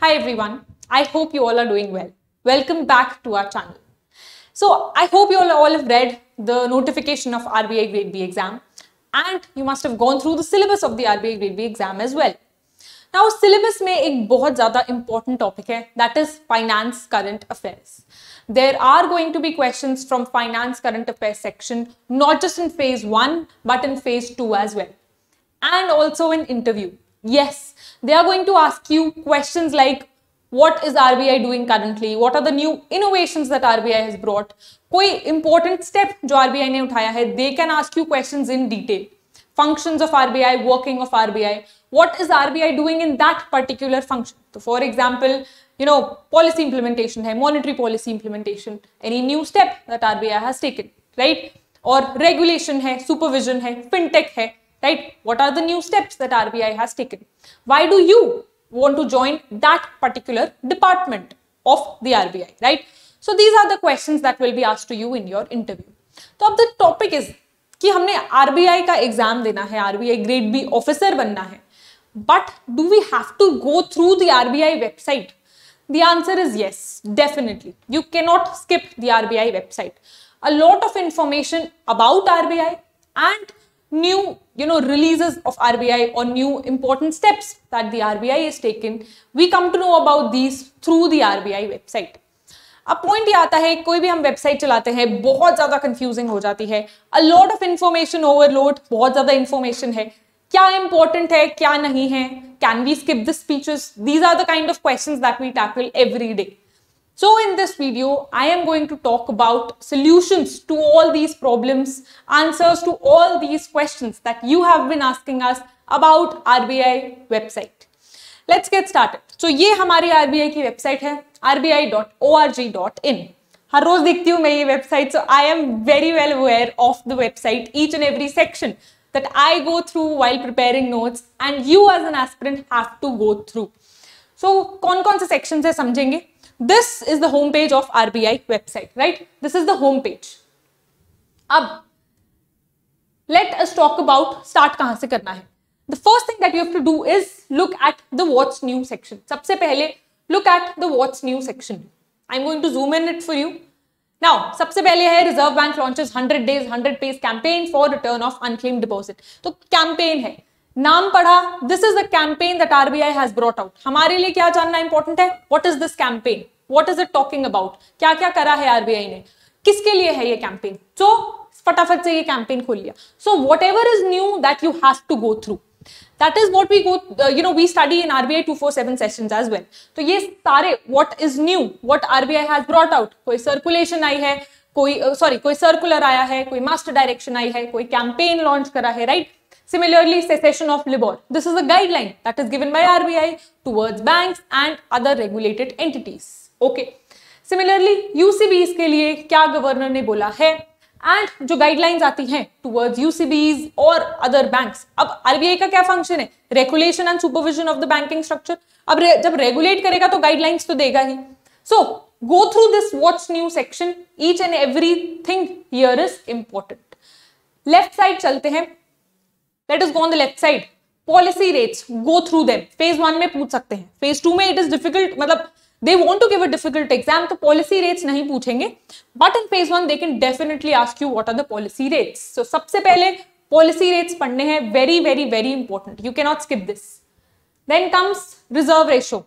Hi everyone, I hope you all are doing well. Welcome back to our channel. So I hope you all, all have read the notification of RBI Grade B exam and you must have gone through the syllabus of the RBI Grade B exam as well. Now syllabus may a बहुत important topic that is finance current affairs. There are going to be questions from finance current affairs section not just in phase 1 but in phase 2 as well and also in interview. Yes, they are going to ask you questions like what is RBI doing currently? What are the new innovations that RBI has brought? कोई important step जो RBI ने उठाया है they can ask you questions in detail. Functions of RBI, working of RBI. What is RBI doing in that particular function? So for example, you know, policy implementation है, monetary policy implementation, any new step that RBI has taken, right? और regulation है, supervision है, fintech है right? What are the new steps that RBI has taken? Why do you want to join that particular department of the RBI, right? So these are the questions that will be asked to you in your interview. So the topic is is कि हमने RBI का exam देना है RBI grade B officer बनना है but do we have to go through the RBI website? The answer is yes, definitely. You cannot skip the RBI website. A lot of information about RBI and new you know releases of RBI or new important steps that the RBI has taken we come to know about these through the RBI website अब point ये आता है कोई भी हम website चलाते हैं बहुत ज्यादा कंफ्यूजिंग हो जाती है a lot of information overload बहुत ज्यादा इंफॉर्मेशन है क्या इंपॉर्टेंट है क्या नहीं है can we skip the speeches these are the kind of questions that we tackle every day So in this video, I am going to talk about solutions to all these problems, answers to all these questions that you have been asking us about RBI website. Let's get started. So, ये हमारी RBI की website है rbi.org.in हर रोज देखती हूँ मैं ये website so I am very well aware of the website each and every section that I go through while preparing notes and you as an aspirant have to go through so कौन कौन से section से समझेंगे this is the home page of RBI website right this is the home page अब let us talk about start कहां से करना है the first thing that you have to do is look at the what's new section सबसे पहले look at the what's new section I am going to zoom in it for you now सबसे पहले है reserve bank launches 100 days 100 page campaign for return of unclaim deposit तो campaign है नाम पढ़ा this is the campaign that RBI has brought out हमारे लिए क्या जानना इंपॉर्टेंट है what is this campaign what is it talking about क्या क्या करा है आरबीआई ने किसके लिए है ये कैंपेन सो so, फटाफट से ये कैंपेन खोल लिया so whatever is new that you have to go through That is what we go, uh, you know, we study in RBI 247 sessions as well. So, तो ये सारे what is new, what RBI has brought out, कोई circulation आई है कोई sorry uh, कोई circular आया है कोई master direction आई है कोई campaign launch करा है right? Similarly, cessation of LIBOR. This is a guideline that is given by RBI towards banks and other regulated entities. Okay. Similarly, UCBs के लिए क्या गवर्नर ने बोला है एंड जो गाइडलाइंस आती हैं टुवर्ड्स यूसीबीज और अदर बैंक्स अब आरबीआई का क्या फंक्शन है regulation and supervision of the banking structure अब रे, जब रेगुलेट करेगा तो गाइडलाइंस तो देगा ही so go through this what's new section each and every thing here is important left side चलते हैं let's go on the left side policy rates go through them phase one में पूछ सकते हैं phase to में it is difficult मतलब they want to give a difficult exam तो policy rates नहीं पूछेंगे but in phase one they can definitely ask you what are the policy rates so सबसे पहले पॉलिसी रेट्स पढ़ने हैं very very very important you cannot skip this then comes reserve ratio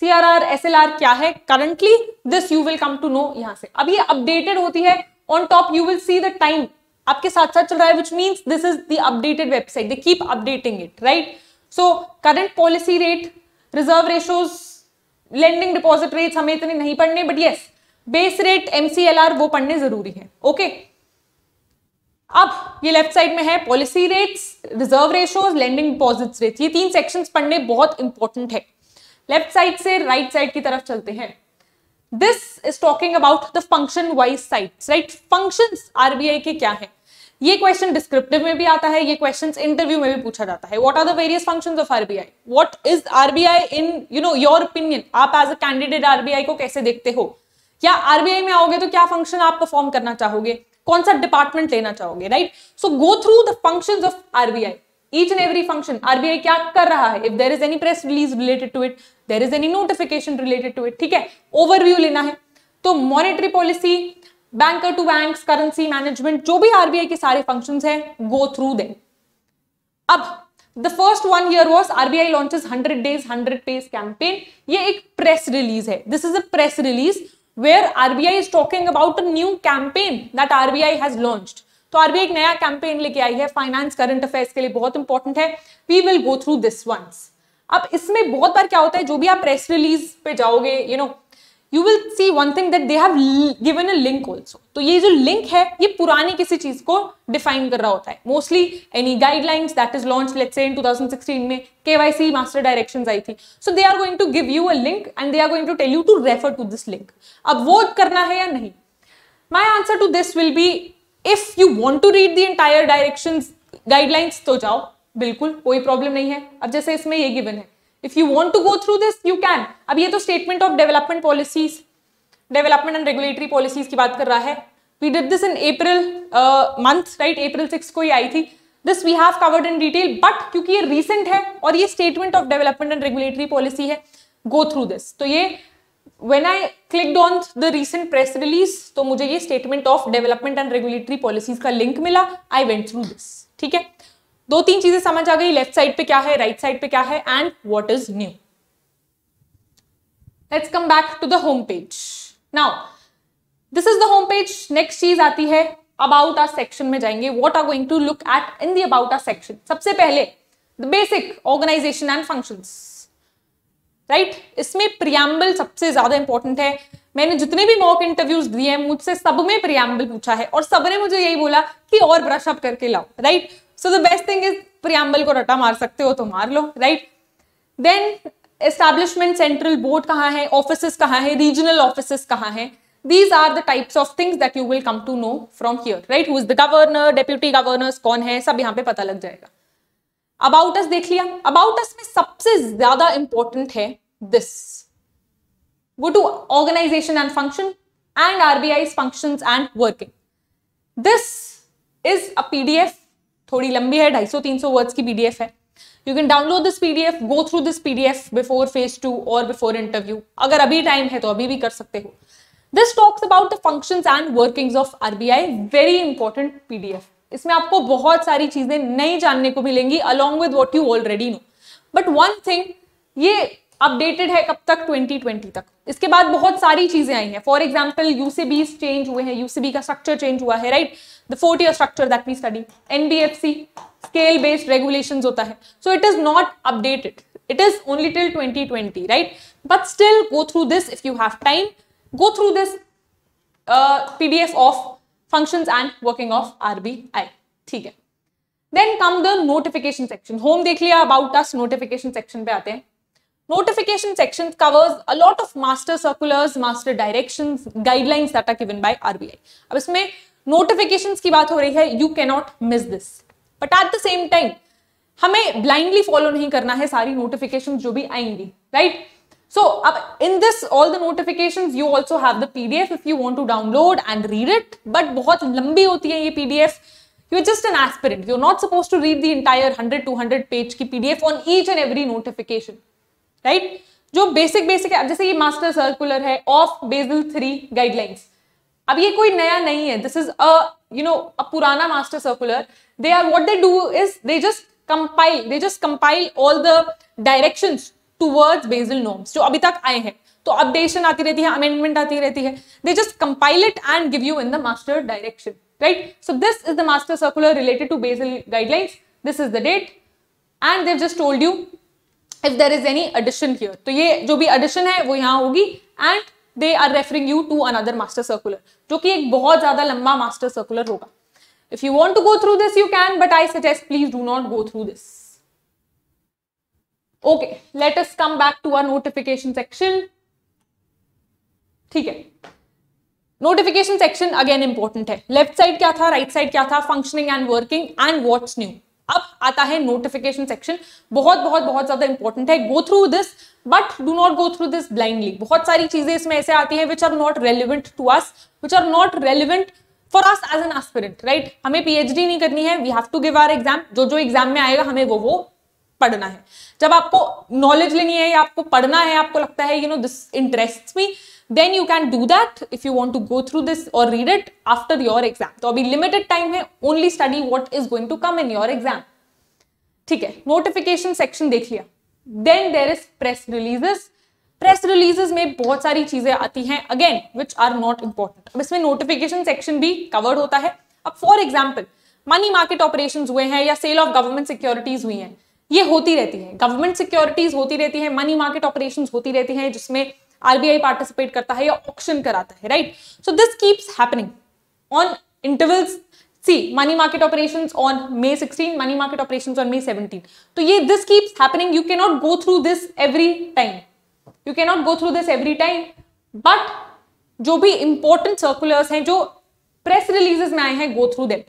C R R S L R क्या है currently this you will come to know यहां से अब ये अपडेटेड होती है on top you will see the time आपके साथ साथ चल रहा है which means this is the updated website they keep updating it right so current policy rate reserve ratios lending deposit rate हमें इतने नहीं पढ़ने but yes base rate MCLR वो पढ़ने जरूरी है ओके okay? अब ये लेफ्ट साइड में है policy rates reserve ratios lending deposit rate ये तीन सेक्शन पढ़ने बहुत इंपॉर्टेंट है लेफ्ट साइड से राइट right साइड की तरफ चलते हैं this is talking about the function wise side right function RBI के क्या है ये क्वेश्चन डिस्क्रिप्टिव में भी आता है ये क्वेश्चन इंटरव्यू में भी पूछा जाता है what are the various functions of RBI what is RBI in you know your opinion आप एज अ कैंडिडेट आरबीआई को कैसे देखते हो या आरबीआई में आओगे तो क्या फंक्शन आप परफॉर्म करना चाहोगे कौन सा डिपार्टमेंट लेना चाहोगे right so go through the function of RBI each and every function RBI क्या कर रहा है if there is any press release related to it there is any notification related to it ठीक है ओवरव्यू लेना है तो monetary policy banker to bank currency management जो भी आरबीआई के सारे फंक्शन है गो थ्रू दे अब the first one year was RBI launches hundred days hundred page campaign ये एक प्रेस रिलीज है this is a press release where RBI is talking about new campaign that RBI has launch तो RBI एक नया campaign लेके आई है finance current affairs के लिए बहुत इंपॉर्टेंट है we will go through this once अब इसमें बहुत बार क्या होता है जो भी आप प्रेस रिलीज पे जाओगे you you know know, you will see one thing that they have given a link also तो ये जो लिंक है ये पुरानी किसी चीज को डिफाइन कर रहा होता है mostly any guidelines that is launch let's say in 2016 में केवाईसी मास्टर डायरेक्शन आई थी so they are going to give you a link and they are going to tell you to refer to this link अब वो करना है या नहीं my answer to this will be if you want to read the entire direction guidelines तो जाओ बिल्कुल कोई प्रॉब्लम नहीं है अब जैसे इसमें ये गिवन है if you want to go through this you can अब ये तो statement of development policies development and regulatory policies की बात कर रहा है we did this in April month right April six को ही आई थी this we have covered in detail but क्योंकि ये रिसेंट है और ये statement of development and regulatory policy है गो थ्रू दिस तो ये when I click on the recent press release तो मुझे ये statement of development and regulatory policies का लिंक मिला आई वेंट थ्रू दिस ठीक है दो तीन चीजें समझ आ गई लेफ्ट साइड पे क्या है राइट right साइड पे क्या है and what is new let's come back to the home page now this is the home page next चीज आती है अबाउट आर सेक्शन में जाएंगे what are going to look at in the about our section सबसे पहले the basic organisation and function right इसमें preamble सबसे ज्यादा इंपॉर्टेंट है मैंने जितने भी मॉक इंटरव्यूज दिए हैं मुझसे सब में प्रियम्बल पूछा है और सब ने मुझे यही बोला कि और ब्रश अप करके लाओ right right? So the best thing is preamble को रटा मार सकते हो तो मार लो right then establishment central board कहाँ है ऑफिस कहाँ है रीजनल ऑफिस कहाँ है these are the types of things that you will come to know from here right who is the governor deputy governor कौन है सब यहाँ पे पता लग जाएगा अबाउट अस देख लिया अबाउट अस में सबसे ज्यादा इंपॉर्टेंट है दिस वो two organisation and function and RBI function and working this is a PDF थोड़ी लंबी है ढाई सौ तीन सौ वर्ड्स की पीडीएफ है you can download this PDF go through this PDF before phase two और बिफोर इंटरव्यू अगर अभी टाइम है तो अभी भी कर सकते हो this talks about the function and workings of RBI very important PDF इसमें आपको बहुत सारी चीजें नई जानने को मिलेंगी along with what you already know but one thing ये अपडेटेड है कब तक 2020 तक इसके बाद बहुत सारी चीजें आई हैं फॉर एग्जाम्पल यूसीबी चेंज हुए हैं यूसीबी का स्ट्रक्चर चेंज हुआ है right the fourth year structure that mean study NBFC scale based regulation होता है so it is not updated it is only till 2020 right but still go through this if you have time go through this PDF of function and working of RBI ठीक है then come the notification section home देख लिया about us notification section पे आते हैं Notification section covers a lot of master circulars, master directions, guidelines that are given by RBI. ab isme notifications ki baat ho rahi hai you cannot miss this. But at the same time hame blindly follow nahi karna hai sari notifications jo bhi aayengi right? So ab in this all the notifications you also have the PDF if you want to download and read it. But bahut lambi hoti hai ye PDF. you're just an aspirant you're not supposed to read the entire 100 200 page ki pdf on each and every notification right जो basic basic है जैसे ये master circular है of Basel three guidelines अब ये कोई नया नहीं है this is a you know a पुराना master circular they are what they do is they just compile they just compile all the directions towards Basel norms जो अभी तक आए हैं तो अपडेशन आती रहती है अमेंडमेंट आती रहती है they just compile it and give you in the master direction right so this is the master circular related to Basel guidelines this is the date and they've just told you if there is any addition here तो ये जो भी addition है वो यहाँ होगी and they are referring you to another master circular जो कि एक बहुत ज्यादा लंबा मास्टर सर्कुलर होगा if you want to go through this you can but I suggest please do not go through this okay let's come back to our notification section ठीक है notification section again important है left side क्या था right right side क्या था functioning and working and what's new आता है notification section बहुत बहुत बहुत ज्यादा इंपॉर्टेंट है go through this but do not go through this blindly बहुत सारी चीजें इसमें ऐसे आती है which are not relevant to us which are not relevant for us as an aspirant right हमें पीएचडी नहीं करनी है we have to give our exam जो जो एग्जाम में आएगा हमें वो वो पढ़ना है जब आपको नॉलेज लेनी है या आपको पढ़ना है आपको लगता है you know this interest me then you can do that if you want to go through this और read it after your exam तो अभी लिमिटेड टाइम है only study what is going to come in your exam ठीक है notification section देख लिया then there is press releases press releases में बहुत सारी चीजें आती हैं again which are not important अब इसमें नोटिफिकेशन सेक्शन भी कवर्ड होता है अब for example money market operation हुए हैं या सेल ऑफ गवर्नमेंट सिक्योरिटीज हुई हैं ये होती रहती है गवर्नमेंट सिक्योरिटीज होती रहती है मनी मार्केट ऑपरेशन होती रहती है जिसमें आरबीआई पार्टिसिपेट करता है या ऑप्शन कराता है right so this keeps happening on intervals See, money market operations on May 16, money market operations on May 17. So, yeah, this keeps happening. You cannot go through this every time. You cannot go through this every time. But जो भी important circulars हैं जो press releases में आए हैं go through them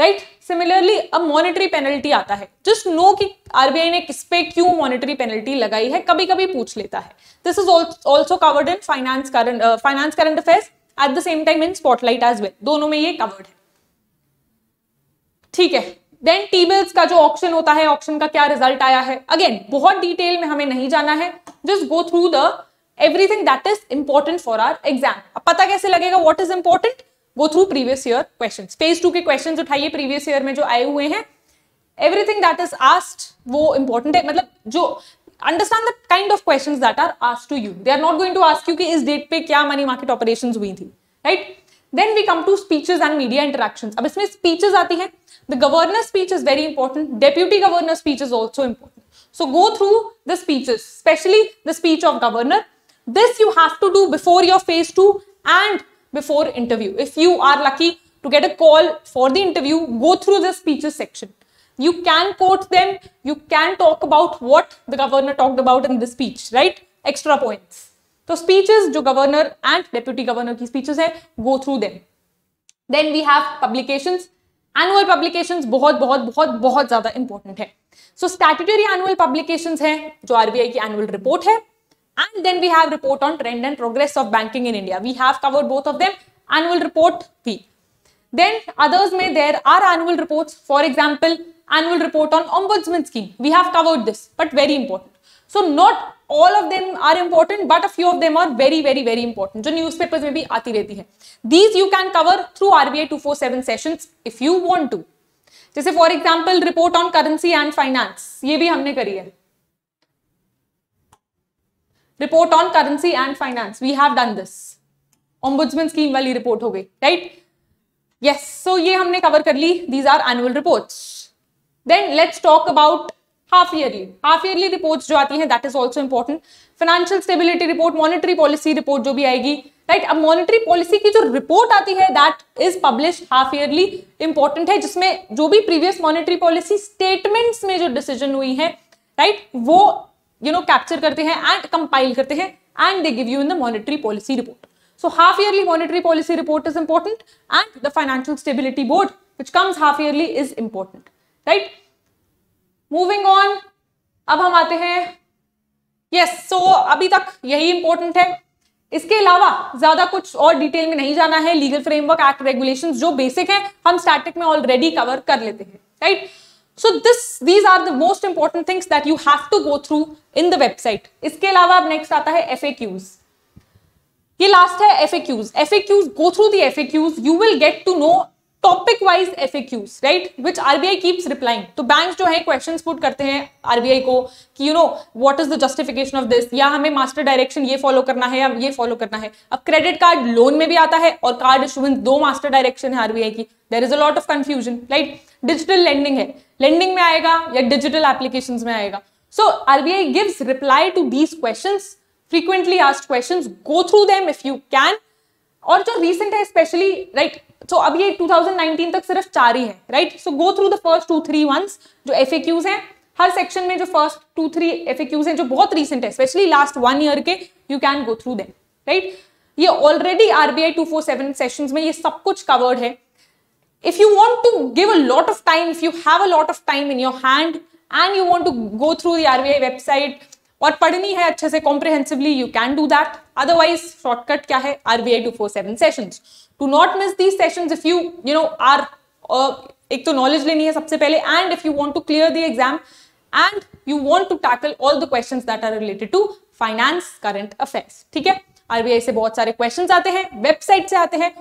right similarly अब monetary penalty आता है जस्ट नो कि आरबीआई ने किस पे क्यों मॉनेटरी पेनल्टी लगाई है कभी कभी पूछ लेता है this is also covered in finance current finance current affairs at the same time in spotlight as well दोनों में ये कवर्ड है ठीक है देन टीबल्स का जो ऑप्शन होता है ऑप्शन का क्या रिजल्ट आया है अगेन बहुत डिटेल में हमें नहीं जाना है just go through the everything that is important for our exam अब पता कैसे लगेगा what is important go through previous year question phase two के क्वेश्चन उठाइए प्रीवियस ईयर में जो आए हुए हैं एवरीथिंग दैट इज आस्ट वो इंपॉर्टेंट है मतलब जो understand the kind of question that are asked to you they are not going to ask you कि इस डेट पे क्या मनी मार्केट ऑपरेशन हुई थी right then we come to speeches and media interaction अब इसमें स्पीचेस आती है The governor's speech is very important. Deputy governor's speech is also important. So go through the speeches, especially the speech of governor. This you have to do before your phase two and before interview. If you are lucky to get a call for the interview, go through the speeches section. You can quote them. You can talk about what the governor talked about in the speech, right? Extra points. So speeches, जो governor and deputy governor की speeches है go through them. Then we have publications. Annual publication बहुत बहुत बहुत बहुत ज्यादा important है सो statutory annual publication है जो आरबीआई की एनुअल रिपोर्ट है and then we have report on trend and progress of banking in India we have cover both of them annual report भी देन अदर्स में there are annual report for example annual report on ombudsmen scheme we have covered this but very important so not all of them are important but a few of them are very very very important जो newspapers में भी आती रहती है these you can cover through RBI two four seven session if you want to जैसे for example report on currency and finance ये भी हमने करी है report on currency and finance we have done this ombudsman scheme वाली report हो गई right yes so ये हमने कवर कर ली these are annual reports then let's talk about half yearly half yearly report जो आती है that is also important financial stability report monetary policy report जो भी आएगी राइट अब मॉनिटरी पॉलिसी की जो रिपोर्ट आती है that is publish half yearly important है जिसमें जो भी प्रीवियस मॉनिटरी पॉलिसी स्टेटमेंट्स में जो डिसीजन हुई है राइट right, वो यू नो कैप्चर करते हैं एंड कंपाइल करते हैं and they give you in the monetary policy report so half yearly monetary policy report is important and the financial stability board which comes half yearly is important right moving on अब हम आते हैं yes so अभी तक यही important है इसके अलावा ज्यादा कुछ और डिटेल में नहीं जाना है लीगल फ्रेमवर्क एक्ट रेगुलेशन जो बेसिक है हम स्टैटिक में ऑलरेडी कवर कर लेते हैं right so this these are the most important things that you have to go through in the website इसके अलावा अब नेक्स्ट आता है एफ ये लास्ट है F A F A go through the F you will get to know topic wise F right which RBI keeps replying to bank जो है question put करते हैं आरबीआई को कि you know what is the justification of this या हमें master direction ये follow करना है या ये फॉलो करना है अब क्रेडिट कार्ड लोन में भी आता है और कार्ड इशुएंस दो मास्टर डायरेक्शन है आरबीआई की there is a lot of confusion right digital lending है लेंडिंग में आएगा या डिजिटल एप्लीकेशन में आएगा so RBI gives reply to these question frequently asked question go through them if you can और जो रिसेंट है स्पेशली राइट right, सो तो अब ये 2019 तक सिर्फ चार ही है right so go through the first two three ones जो एफ हैं हर सेक्शन में जो फर्स्ट टू थ्री एफ हैं जो बहुत रिसेंट है स्पेशली लास्ट वन ईयर के you can go through them right ये already RBI two four seven session में ये सब कुछ कवर्ड है if you want to give a lot of time if you have a lot of time in your hand and you want to go through the RBI website और पढ़नी है अच्छे से comprehensively you can do that otherwise shortcut क्या है RBI two four seven session to not miss these session if you you know are एक तो knowledge लेनी है सबसे पहले and if you want to clear the exam and you want to tackle all the question that are related to finance current affairs ठीक है RBI से बहुत सारे क्वेश्चन आते हैं वेबसाइट से आते हैं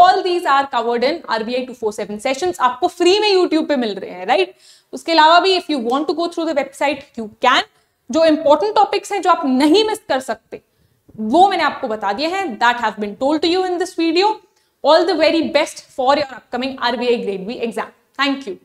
all these are covered in RBI two four seven session आपको फ्री में यूट्यूब पे मिल रहे हैं राइट उसके अलावा भी if you want to go through the website you can जो इंपॉर्टेंट टॉपिक्स हैं जो आप नहीं मिस कर सकते वो मैंने आपको बता दिए हैं that have been told to you in this video All the very best for your upcoming RBI Grade B exam. Thank you.